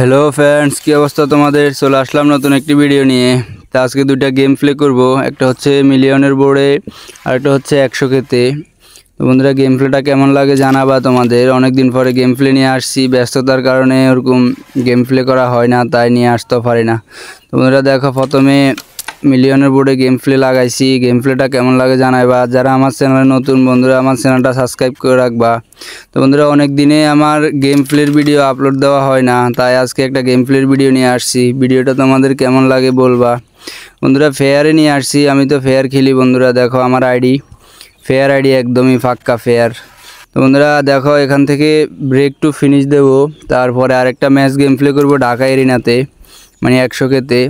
hello friends কী অবস্থা তোমাদের চলে আসলাম নতুন একটি ভিডিও নিয়ে তা আজকে দুইটা গেম প্লে করব একটা হচ্ছে মিলিয়নের বোর্ডে আর একটা হচ্ছে একশো খেতে বন্ধুরা গেম প্লেটা কেমন লাগে জানাবা তোমাদের অনেক দিন পরে গেম প্লে নিয়ে আসছি ব্যস্ততার কারণে ওরকম গেম প্লে করা হয় না তাই নিয়ে আসতেও পারি না তো বন্ধুরা দেখো প্রথমে মিলিয়নের বোর্ডে গেম প্লে লাগাইছি গেম প্লেটা কেমন লাগে জানাইবা যারা আমার চ্যানেলে নতুন বন্ধুরা আমার চ্যানেলটা সাবস্ক্রাইব করে রাখবা তো বন্ধুরা অনেক দিনে আমার গেম প্লের ভিডিও আপলোড দেওয়া হয় না তাই আজকে একটা গেম প্লের ভিডিও নিয়ে আসছি ভিডিওটা তোমাদের কেমন লাগে বলবা বন্ধুরা ফেয়ারে নিয়ে আসছি আমি তো ফেয়ার খেলি বন্ধুরা দেখো আমার আইডি ফেয়ার আইডি একদমই ফাক্কা ফেয়ার তো বন্ধুরা দেখো এখান থেকে ব্রেক টু ফিনিশ দেবো তারপরে আরেকটা ম্যাচ গেম প্লে করবো ঢাকা এরিনাতে মানে একশো খেতে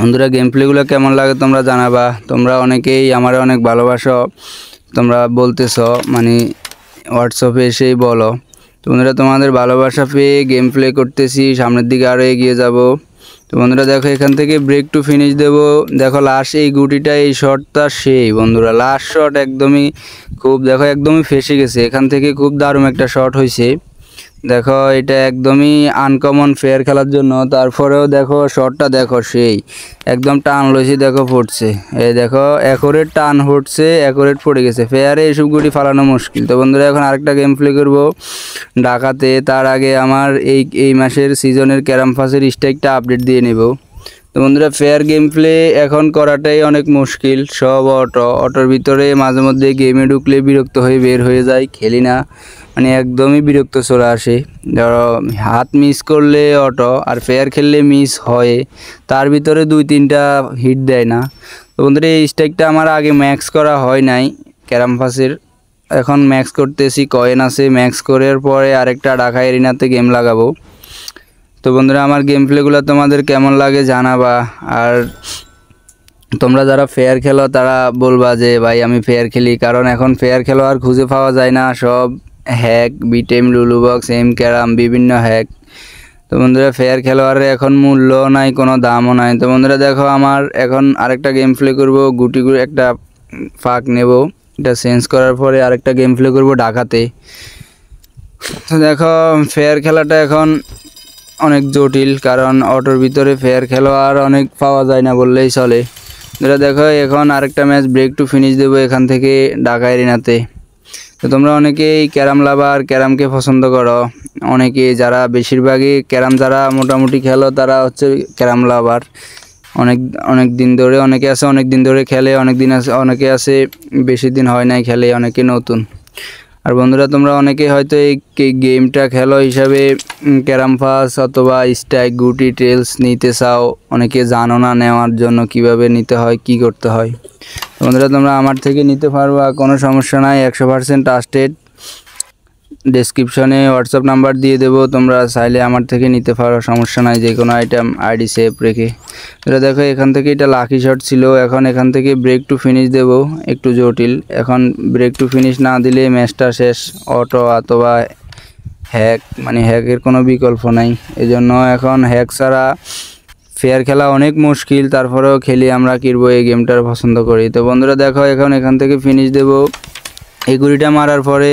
বন্ধুরা গেম প্লেগুলো কেমন লাগে তোমরা জানাবা তোমরা অনেকেই আমার অনেক ভালোবাসো তোমরা বলতেছ মানে হোয়াটসঅ্যাপে এসেই বলো তো বন্ধুরা তোমাদের ভালোবাসা পেয়ে গেম প্লে করতেছি সামনের দিকে আরও এগিয়ে যাব তো বন্ধুরা দেখো এখান থেকে ব্রেক টু ফিনিশ দেব দেখো লাস্ট এই গুটিটা এই শটটা সেই বন্ধুরা লাস্ট শট একদমই খুব দেখো একদমই ফেসে গেছে এখান থেকে খুব দারুণ একটা শট হয়েছে দেখো এটা একদমই আনকমন ফেয়ার খেলার জন্য তারপরেও দেখো শটটা দেখো সেই একদম টান লইছে দেখো ফুটছে এই দেখো অ্যাকোরেট টান ফুটছে অ্যাকোরেট পড়ে গেছে ফেয়ারে এইসব গুটি ফালানো মুশকিল তো বন্ধুরা এখন আরেকটা গেম প্লে করবো ঢাকাতে তার আগে আমার এই এই মাসের সিজনের ক্যারাম ফাঁসের স্ট্রাইকটা আপডেট দিয়ে নেব তো বন্ধুরা ফেয়ার গেম প্লে এখন করাটাই অনেক মুশকিল সব অটো অটোর ভিতরে মাঝে মধ্যে গেমে ঢুকলে বিরক্ত হয়ে বের হয়ে যায় খেলি না মানে একদমই বিরক্ত চলে আসে ধরো হাত মিস করলে অটো আর ফেয়ার খেললে মিস হয় তার ভিতরে দুই তিনটা হিট দেয় না তো বন্ধুরা এই স্ট্রাইকটা আমার আগে ম্যাক্স করা হয় নাই ক্যারামফাসের এখন ম্যাক্স করতেছি কয়েন আছে ম্যাক্স করার পরে আরেকটা ডাকা এরিনাতে গেম লাগাবো তো বন্ধুরা আমার গেম প্লেগুলো তোমাদের কেমন লাগে জানাবা আর তোমরা যারা ফেয়ার খেলো তারা বলবা যে ভাই আমি ফেয়ার খেলি কারণ এখন ফেয়ার খেলো আর খুঁজে পাওয়া যায় না সব হ্যাক বিটেম বক্স এম ক্যারাম বিভিন্ন হ্যাক তো বন্ধুরা ফেয়ার খেলোয়াড়ের এখন মূল্য নাই কোনো দামও নাই তো বন্ধুরা দেখো আমার এখন আরেকটা গেম ফ্লে করবো গুটি গুটি একটা ফাঁক নেব এটা চেঞ্জ করার পরে আরেকটা গেম ফ্লে করবো ডাকাতে তো দেখো ফেয়ার খেলাটা এখন অনেক জটিল কারণ অটোর ভিতরে ফেয়ার খেলোয়াড় অনেক পাওয়া যায় না বললেই চলে এটা দেখো এখন আরেকটা ম্যাচ ব্রেক টু ফিনিশ দেবো এখান থেকে ডাকায় এরিনাতে তো তোমরা অনেকেই ক্যারাম লাভার ক্যারামকে পছন্দ করো অনেকে যারা বেশিরভাগই ক্যারাম যারা মোটামুটি খেলো তারা হচ্ছে ক্যারাম লাভার অনেক অনেক দিন ধরে অনেকে আছে অনেক দিন ধরে খেলে অনেক দিন আছে অনেকে আছে বেশি দিন হয় নাই খেলে অনেকে নতুন আর বন্ধুরা তোমরা অনেকে হয়তো এই গেমটা খেলো হিসাবে ক্যারাম ফাস অথবা স্ট্রাইক গুটি টেলস নিতে চাও অনেকে জানো না নেওয়ার জন্য কিভাবে নিতে হয় কি করতে হয় বন্ধুরা তোমরা আমার থেকে নিতে পারবা কোনো সমস্যা নাই একশো পার্সেন্ট ট্রাস্টেড ডিসক্রিপশনে হোয়াটসঅ্যাপ নাম্বার দিয়ে দেবো তোমরা চাইলে আমার থেকে নিতে পারো সমস্যা নাই যে কোনো আইটেম আইডি সেভ রেখে এটা দেখো এখান থেকে এটা লাকি শট ছিল এখন এখান থেকে ব্রেক টু ফিনিশ দেব একটু জটিল এখন ব্রেক টু ফিনিশ না দিলে ম্যাচটা শেষ অটো অথবা হ্যাক মানে হ্যাকের কোনো বিকল্প নাই এজন্য এখন হ্যাক ছাড়া ফেয়ার খেলা অনেক মুশকিল তারপরেও খেলি আমরা কিরবো এই গেমটার পছন্দ করি তো বন্ধুরা দেখো এখন এখান থেকে ফিনিশ দেব এই গুড়িটা মারার পরে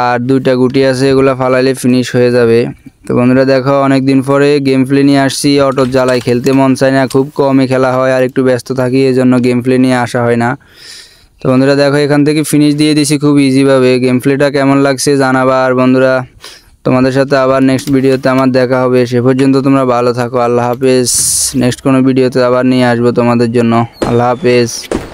আর দুইটা গুটি আছে এগুলো ফালাইলে ফিনিশ হয়ে যাবে তো বন্ধুরা দেখো অনেক দিন পরে গেম প্লে নিয়ে আসছি অটো জ্বালায় খেলতে মন চায় না খুব কমই খেলা হয় আর একটু ব্যস্ত থাকি এই জন্য গেম প্লে নিয়ে আসা হয় না তো বন্ধুরা দেখো এখান থেকে ফিনিশ দিয়ে দিছি খুব ইজিভাবে গেম প্লেটা কেমন লাগছে জানাবা আর বন্ধুরা তোমাদের সাথে আবার নেক্সট ভিডিওতে আমার দেখা হবে সে পর্যন্ত তোমরা ভালো থাকো আল্লাহ হাফেজ নেক্সট কোনো ভিডিওতে আবার নিয়ে আসবো তোমাদের জন্য আল্লাহ হাফেজ